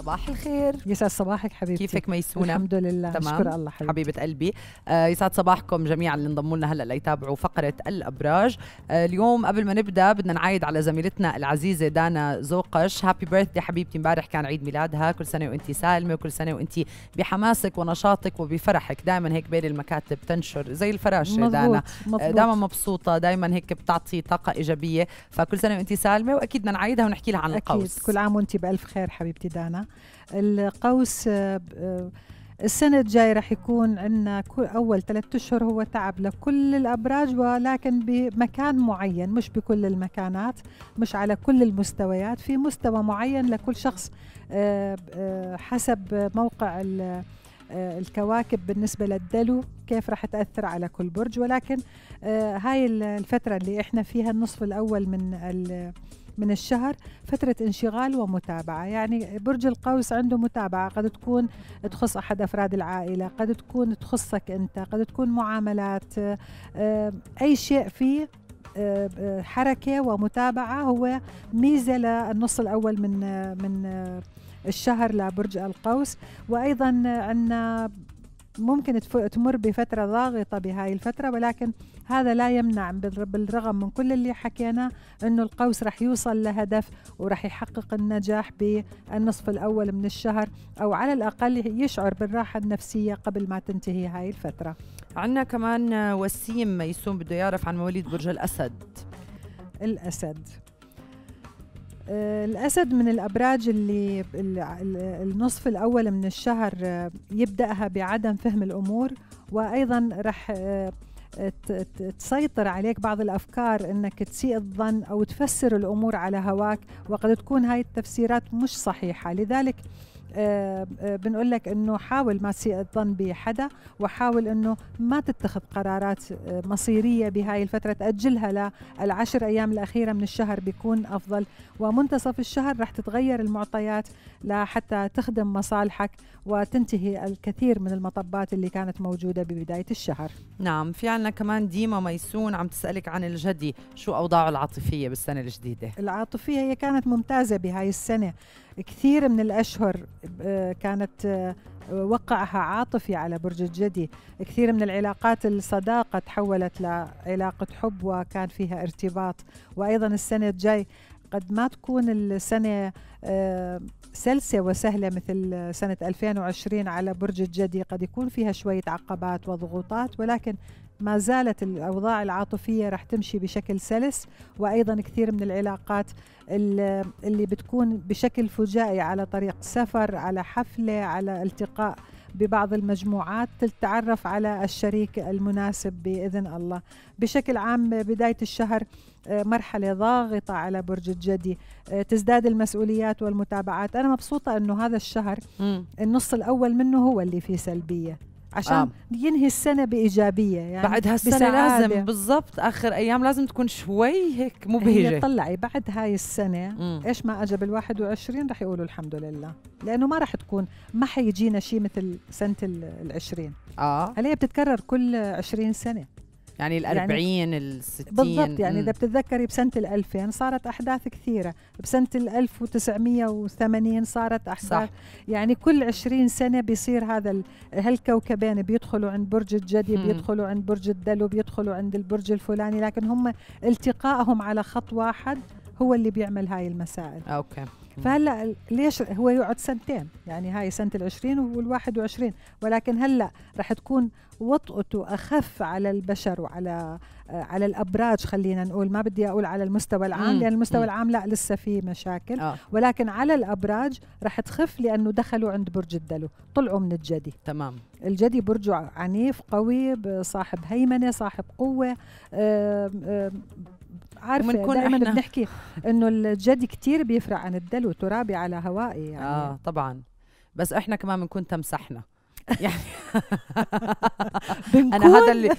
صباح الخير يسعد صباحك حبيبتي كيفك ميسونه الحمد لله تمام شكر الله حبيبتي. حبيبه قلبي آه يسعد صباحكم جميعا اللي انضموا لنا هلا ليتابعوا فقره الابراج آه اليوم قبل ما نبدا بدنا نعايد على زميلتنا العزيزه دانا زوقش هابي بيرثدي حبيبتي امبارح كان عيد ميلادها كل سنه وانت سالمه وكل سنه وانت بحماسك ونشاطك وبفرحك دائما هيك بين المكاتب تنشر زي الفراشه مزبوط. دانا آه، دائما مبسوطه دائما هيك بتعطي طاقه ايجابيه فكل سنه وانت سالمه واكيد بدنا نعايدها ونحكي لها عن القوس اكيد كل عام وانت بالف خير حبيبتي دانا القوس آه، آه، السنة الجاي رح يكون عندنا أول ثلاثة أشهر هو تعب لكل الأبراج ولكن بمكان معين مش بكل المكانات مش على كل المستويات في مستوى معين لكل شخص آه، حسب موقع الكواكب بالنسبة للدلو كيف رح تأثر على كل برج ولكن هاي الفترة اللي احنا فيها النصف الأول من من الشهر فترة انشغال ومتابعة يعني برج القوس عنده متابعة قد تكون تخص أحد أفراد العائلة قد تكون تخصك أنت قد تكون معاملات آه، أي شيء فيه آه، حركة ومتابعة هو ميزة للنص الأول من من الشهر لبرج القوس وأيضا عندنا ممكن تمر بفترة ضاغطة بهاي الفترة ولكن هذا لا يمنع بالرغم من كل اللي حكينا أنه القوس رح يوصل لهدف ورح يحقق النجاح بالنصف الأول من الشهر أو على الأقل يشعر بالراحة النفسية قبل ما تنتهي هاي الفترة عندنا كمان وسيم ميسوم بده يعرف عن مواليد برج الأسد الأسد آه، الأسد من الأبراج اللي النصف الأول من الشهر آه، يبدأها بعدم فهم الأمور وأيضا رح آه، تسيطر عليك بعض الأفكار أنك تسيء الظن أو تفسر الأمور على هواك وقد تكون هاي التفسيرات مش صحيحة لذلك آه، آه، بنقول لك انه حاول ما تسيء الظن بحدا وحاول انه ما تتخذ قرارات آه، مصيريه بهاي الفتره تاجلها للعشر ايام الاخيره من الشهر بيكون افضل ومنتصف الشهر رح تتغير المعطيات لحتى تخدم مصالحك وتنتهي الكثير من المطبات اللي كانت موجوده ببدايه الشهر نعم في عندنا كمان ديما ميسون عم تسالك عن الجدي شو اوضاعه العاطفيه بالسنه الجديده العاطفيه هي كانت ممتازه بهاي السنه كثير من الأشهر آه، كانت آه، وقعها عاطفي على برج الجدي كثير من العلاقات الصداقة تحولت لعلاقة حب وكان فيها ارتباط وأيضا السنة الجاي قد ما تكون السنة آه، سلسة وسهلة مثل سنة 2020 على برج الجدي قد يكون فيها شوية عقبات وضغوطات ولكن ما زالت الأوضاع العاطفية رح تمشي بشكل سلس وأيضا كثير من العلاقات اللي بتكون بشكل فجائي على طريق سفر على حفلة على التقاء ببعض المجموعات تتعرف على الشريك المناسب باذن الله بشكل عام بدايه الشهر آه، مرحله ضاغطه على برج الجدي آه، تزداد المسؤوليات والمتابعات انا مبسوطه انه هذا الشهر النص الاول منه هو اللي فيه سلبيه عشان آه. ينهي السنه بايجابيه يعني بعد هالسنه لازم بالضبط اخر ايام لازم تكون شوي هيك مبهجه هي طلعي بعد هاي السنه مم. ايش ما اجى بال21 رح يقولوا الحمد لله لانه ما رح تكون ما حيجينا شيء مثل سنه ال20 اه هلا بتتكرر كل 20 سنه يعني الأربعين يعني الستين بالضبط يعني إذا بتتذكري بسنة الألفين يعني صارت أحداث كثيرة بسنة الألف وتسعمية وثمانين صارت أحداث صح. يعني كل عشرين سنة بيصير هذا هالكوكبين بيدخلوا عند برج الجدي بيدخلوا عند برج الدلو بيدخلوا عند البرج الفلاني لكن هم التقائهم على خط واحد هو اللي بيعمل هاي المسائل أوكي فهلا ليش هو يقعد سنتين يعني هاي سنه ال20 وال21 ولكن هلا رح تكون وطئته اخف على البشر وعلى آه، على الابراج خلينا نقول ما بدي اقول على المستوى العام لان المستوى العام لا لسه في مشاكل آه. ولكن على الابراج رح تخف لانه دخلوا عند برج الدلو طلعوا من الجدي تمام الجدي برجه عنيف قوي صاحب هيمنه صاحب قوه آآ آآ عارفه ومنكون احنا بنحكي انه الجدي كتير بيفرق عن الدلو ترابي على هوائي يعني اه طبعا بس احنا كمان بنكون تمسحنا يعني انا هذا اللي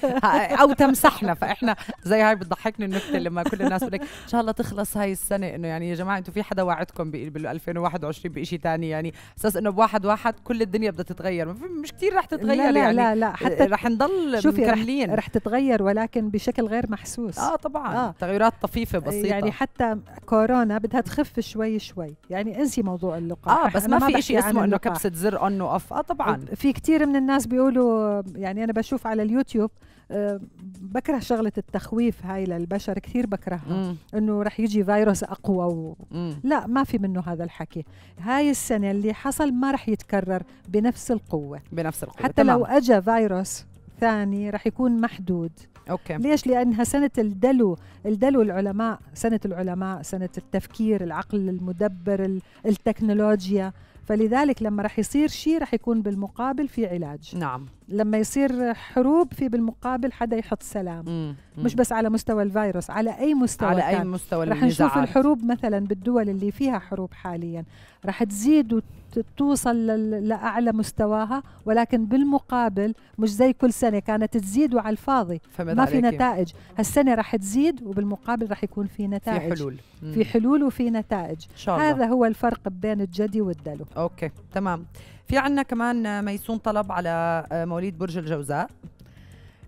او تمسحنا فاحنا زي هاي بتضحكني النكته لما كل الناس بتقول ان شاء الله تخلص هاي السنه انه يعني يا جماعه انتم في حدا وعدكم بال 2021 بشيء ثاني يعني اساس انه بواحد واحد كل الدنيا بدها تتغير مش كثير رح تتغير لا لا يعني لا لا حتى آه، رح نضل شوفي مكملين رح, رح تتغير ولكن بشكل غير محسوس اه طبعا آه. تغيرات طفيفه يعني بسيطه يعني حتى كورونا بدها تخف شوي شوي يعني انسي موضوع اللقاح اه بس ما في شيء اسمه انه كبسه زر اون واوف اه طبعا في في من الناس بيقولوا يعني انا بشوف على اليوتيوب آه، بكره شغله التخويف هاي للبشر كثير بكرهها انه رح يجي فيروس اقوى و... لا ما في منه هذا الحكي هاي السنه اللي حصل ما رح يتكرر بنفس القوه بنفس القوه حتى تمام. لو اجى فيروس ثاني رح يكون محدود اوكي ليش لانها سنه الدلو الدلو العلماء سنه العلماء سنه التفكير العقل المدبر التكنولوجيا فلذلك لما رح يصير شيء رح يكون بالمقابل في علاج نعم لما يصير حروب في بالمقابل حدا يحط سلام مم. مم. مش بس على مستوى الفيروس على اي مستوى على كان. اي مستوى رح نشوف الحروب مثلا بالدول اللي فيها حروب حاليا رح تزيد توصل لاعلى مستواها ولكن بالمقابل مش زي كل سنه كانت تزيد وعلى الفاضي ما في نتائج هالسنه رح تزيد وبالمقابل رح يكون في نتائج في حلول مم. في حلول وفي نتائج شاء الله. هذا هو الفرق بين الجدي والدلو اوكي تمام في عندنا كمان ميسون طلب على مواليد برج الجوزاء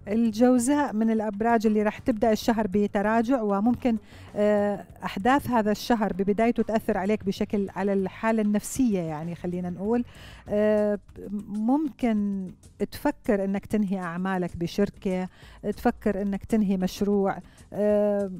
الجوزاء من الأبراج اللي راح تبدأ الشهر بتراجع وممكن آه، أحداث هذا الشهر ببدايته تأثر عليك بشكل على الحالة النفسية يعني خلينا نقول آه، ممكن تفكر أنك تنهي أعمالك بشركة تفكر أنك تنهي مشروع آه،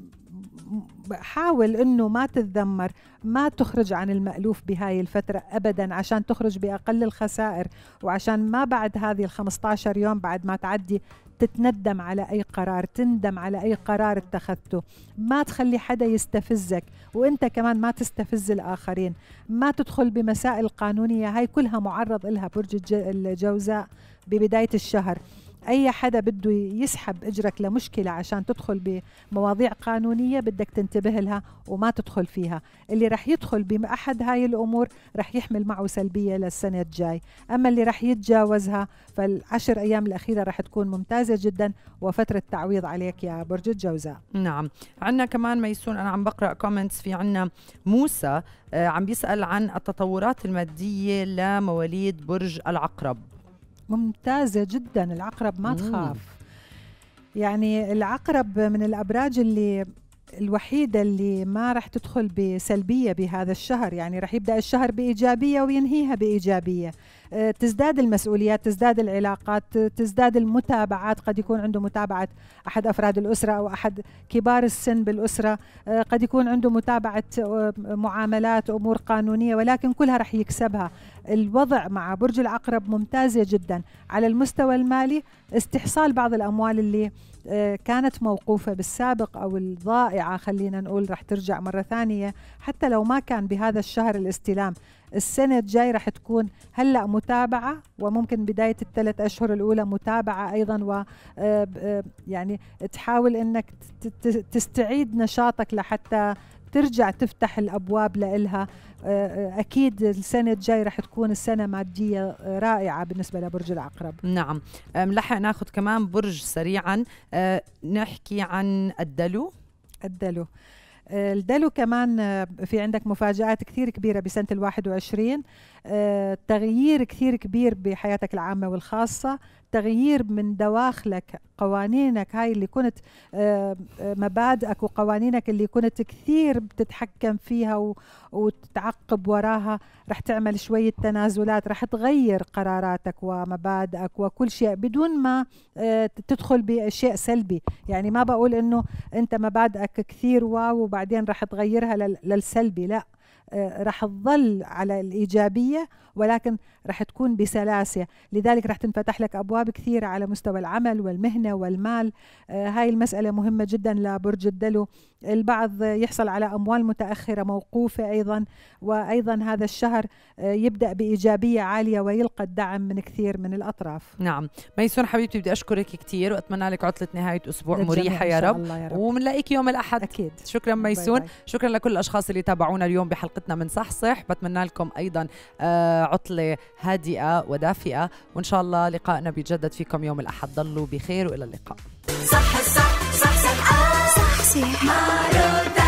حاول انه ما تتذمر ما تخرج عن المألوف بهاي الفترة ابدا عشان تخرج باقل الخسائر وعشان ما بعد هذه ال 15 يوم بعد ما تعدي تتندم على اي قرار تندم على اي قرار اتخذته ما تخلي حدا يستفزك وانت كمان ما تستفز الاخرين ما تدخل بمسائل قانونية هاي كلها معرض لها برج الجوزاء ببداية الشهر اي حدا بده يسحب اجرك لمشكله عشان تدخل بمواضيع قانونيه بدك تنتبه لها وما تدخل فيها اللي رح يدخل باحد هاي الامور رح يحمل معه سلبيه للسنه الجاي اما اللي رح يتجاوزها فالعشر ايام الاخيره رح تكون ممتازه جدا وفتره تعويض عليك يا برج الجوزاء نعم عندنا كمان ميسون انا عم بقرا كومنتس في عندنا موسى آه، عم بيسال عن التطورات الماديه لمواليد برج العقرب ممتازه جدا العقرب ما تخاف يعني العقرب من الابراج اللي الوحيده اللي ما راح تدخل بسلبيه بهذا الشهر يعني راح يبدا الشهر بايجابيه وينهيها بايجابيه آه، تزداد المسؤوليات تزداد العلاقات تزداد المتابعات قد يكون عنده متابعة أحد أفراد الأسرة أو أحد كبار السن بالأسرة آه، قد يكون عنده متابعة آه، معاملات أمور قانونية ولكن كلها رح يكسبها الوضع مع برج العقرب ممتازة جدا على المستوى المالي استحصال بعض الأموال اللي كانت موقوفة بالسابق أو الضائعة خلينا نقول رح ترجع مرة ثانية حتى لو ما كان بهذا الشهر الاستلام السنة الجاي رح تكون هلأ متابعة وممكن بداية الثلاث أشهر الأولى متابعة أيضا و آه، آه، يعني تحاول أنك تستعيد نشاطك لحتى ترجع تفتح الابواب لإلها آه، اكيد السنه الجاي رح تكون السنه ماديه رائعه بالنسبه لبرج العقرب نعم ملحق ناخذ كمان برج سريعا نحكي عن الدلو الدلو آه، الدلو كمان آه، في عندك مفاجآت كثير كبيرة بسنة الواحد وعشرين تغيير كثير كبير بحياتك العامة والخاصة تغيير من دواخلك قوانينك هاي اللي كنت آه، آه، مبادئك وقوانينك اللي كنت كثير بتتحكم فيها وتتعقب وراها رح تعمل شوية تنازلات رح تغير قراراتك ومبادئك وكل شيء بدون ما آه، تدخل بأشياء سلبي يعني ما بقول انه انت مبادئك كثير واو وبعدين رح تغيرها للسلبي لا آه، راح تظل على الإيجابية ولكن راح تكون بسلاسة لذلك راح تنفتح لك أبواب كثيرة على مستوى العمل والمهنة والمال آه، هاي المسألة مهمة جدا لبرج الدلو البعض يحصل على أموال متأخرة موقوفة أيضا وأيضا هذا الشهر آه، يبدأ بإيجابية عالية ويلقى الدعم من كثير من الأطراف نعم ميسون حبيبتي بدي أشكرك كثير وأتمنى لك عطلة نهاية أسبوع مريحة يا رب, يا رب. ومنلاقيك يوم الأحد أكيد شكرا ميسون باي باي. شكرا لكل الأشخاص اللي تابعونا اليوم بحلقة حلقتنا من صح بتمنى لكم ايضا آه، عطله هادئه ودافئه وان شاء الله لقائنا بيتجدد فيكم يوم الاحد ضلوا بخير والى اللقاء صح صح صح صح, صح, صح, صح, صح, صح, صح, صح, صح, صح